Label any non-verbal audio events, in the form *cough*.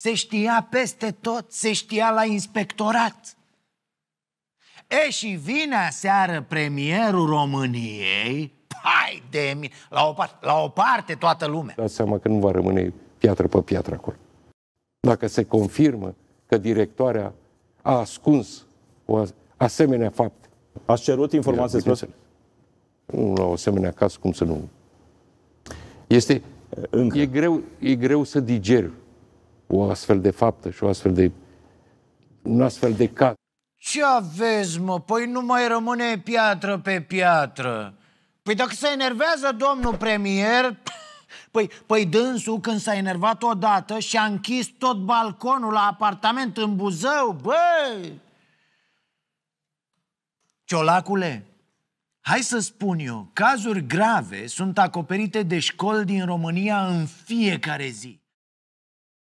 Se știa peste tot, se știa la inspectorat. E și vine seară premierul României, pai de mine, la, o, parte, la o parte toată lumea. Dați seama că nu va rămâne piatră pe piatră acolo. Dacă se confirmă că directoarea a ascuns o asemenea fapt. Ați cerut informații despre Nu, la o asemenea caz, cum să nu? Este, Încă. E, greu, e greu să digeri o astfel de faptă și o astfel de, un astfel de caz. Ce aveți, mă? Păi nu mai rămâne piatră pe piatră. Păi dacă se enervează domnul premier, *laughs* păi, păi dânsul când s-a enervat odată și a închis tot balconul la apartament în Buzău, băi! Ciolacule, hai să spun eu, cazuri grave sunt acoperite de școli din România în fiecare zi.